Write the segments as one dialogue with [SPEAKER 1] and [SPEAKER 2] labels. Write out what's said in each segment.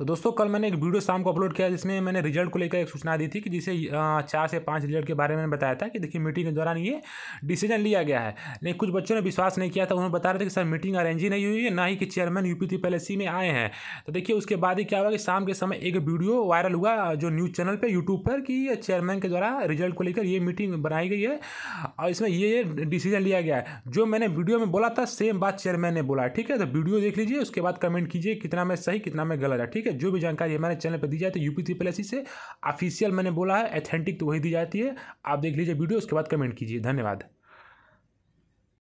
[SPEAKER 1] तो दोस्तों कल मैंने एक वीडियो शाम को अपलोड किया जिसमें मैंने रिजल्ट को लेकर एक सूचना दी थी कि जिसे चार से पाँच रिजल्ट के बारे में मैंने बताया था कि देखिए मीटिंग के दौरान ये डिसीजन लिया गया है लेकिन कुछ बच्चों ने विश्वास नहीं किया था उन्होंने बता रहे थे कि सर मीटिंग अरेंज ही नहीं हुई है ना ही कि चेयरमैन यूपी त्रिपैलेसी में आए हैं तो देखिए उसके बाद ही क्या हुआ कि शाम के समय एक वीडियो वायरल हुआ जो न्यूज़ चैनल पर यूट्यूब पर कि चेयरमैन के द्वारा रिजल्ट को लेकर ये मीटिंग बनाई गई है और इसमें ये डिसीजन लिया गया है जो मैंने वीडियो में बोला था सेम बात चेयरमैन ने बोला ठीक है तो वीडियो देख लीजिए उसके बाद कमेंट कीजिए कितना में सही कितना में गलत है ठीक है है जो भी जानकारी हमारे चैनल पर दी जाती है यूपी ट्रिपल से ऑफिशियल मैंने बोला है एथेंटिक तो वही दी जाती है आप देख लीजिए वीडियो उसके बाद कमेंट कीजिए धन्यवाद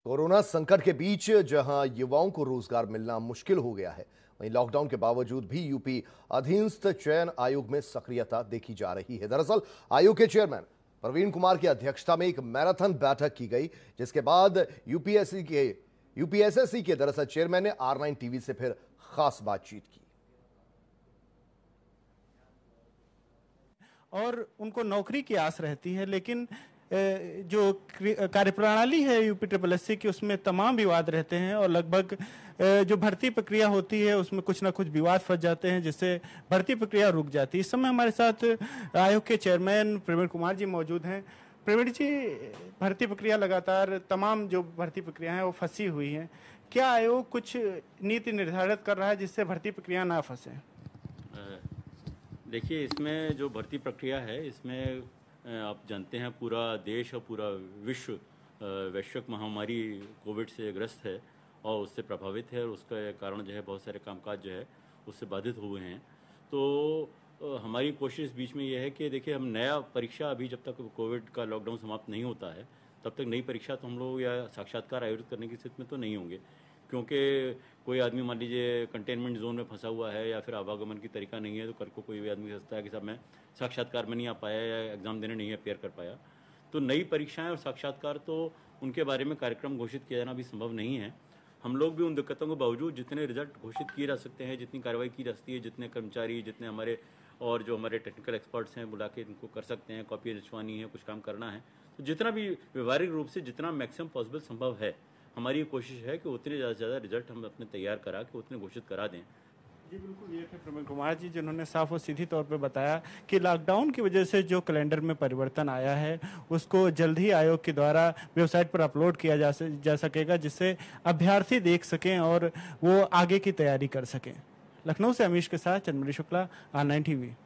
[SPEAKER 2] कोरोना संकट के बीच जहां युवाओं को रोजगार मिलना मुश्किल हो गया है वहीं लॉकडाउन के बावजूद भी यूपी अधीनस्थ चयन आयोग में सक्रियता देखी जा रही है दरअसल आयोग के चेयरमैन प्रवीण कुमार की अध्यक्षता में एक मैराथन बैठक की गई जिसके बाद यूपीएससी के यूपीएसएससी के दरअसल चेयरमैन ने आर टीवी से फिर खास बातचीत की
[SPEAKER 3] और उनको नौकरी की आस रहती है लेकिन जो कार्यप्रणाली है यूपी ट्रिपल एस की उसमें तमाम विवाद रहते हैं और लगभग जो भर्ती प्रक्रिया होती है उसमें कुछ ना कुछ विवाद फंस जाते हैं जिससे भर्ती प्रक्रिया रुक जाती है इस समय हमारे साथ आयोग के चेयरमैन प्रवीण कुमार जी मौजूद हैं प्रवीण जी भर्ती प्रक्रिया लगातार तमाम जो भर्ती प्रक्रिया है वो फंसी हुई है क्या आयोग कुछ नीति निर्धारित कर रहा है जिससे भर्ती प्रक्रिया ना फंसे
[SPEAKER 4] देखिए इसमें जो भर्ती प्रक्रिया है इसमें आप जानते हैं पूरा देश और पूरा विश्व वैश्विक महामारी कोविड से ग्रस्त है और उससे प्रभावित है और उसका कारण जो है बहुत सारे कामकाज जो है उससे बाधित हुए हैं तो हमारी कोशिश बीच में यह है कि देखिए हम नया परीक्षा अभी जब तक कोविड का लॉकडाउन समाप्त नहीं होता है तब तक नई परीक्षा तो हम लोग या साक्षात्कार आयोजित करने की स्थिति में तो नहीं होंगे क्योंकि कोई आदमी मान लीजिए कंटेनमेंट जोन में फंसा हुआ है या फिर आवागमन की तरीका नहीं है तो कल को कोई भी आदमी सोचता है कि साहब मैं साक्षात्कार में नहीं आ पाया या एग्ज़ाम देने नहीं अपेयर कर पाया तो नई परीक्षाएं और साक्षात्कार तो उनके बारे में कार्यक्रम घोषित किया जाना भी संभव नहीं है हम लोग भी उन दिक्कतों के बावजूद जितने रिजल्ट घोषित किए जा सकते हैं जितनी कार्रवाई की जा सकती है जितने कर्मचारी जितने हमारे और जो हमारे टेक्निकल एक्सपर्ट्स हैं बुला के इनको कर सकते हैं कॉपी रचवानी है कुछ काम करना है तो जितना भी व्यवहारिक रूप से जितना मैक्सिमम पॉसिबल संभव है हमारी कोशिश है कि उतने ज़्यादा से ज़्यादा रिजल्ट हम अपने तैयार करा के उतने घोषित करा दें जी
[SPEAKER 3] बिल्कुल ये थे प्रवीण कुमार जी जिन्होंने साफ और सीधी तौर पर बताया कि लॉकडाउन की वजह से जो कैलेंडर में परिवर्तन आया है उसको जल्द ही आयोग के द्वारा वेबसाइट पर अपलोड किया जा, जा सकेगा जिससे अभ्यर्थी देख सकें और वो आगे की तैयारी कर सकें लखनऊ से अमीश के साथ चंद्रमणि शुक्ला आन नाइन टीवी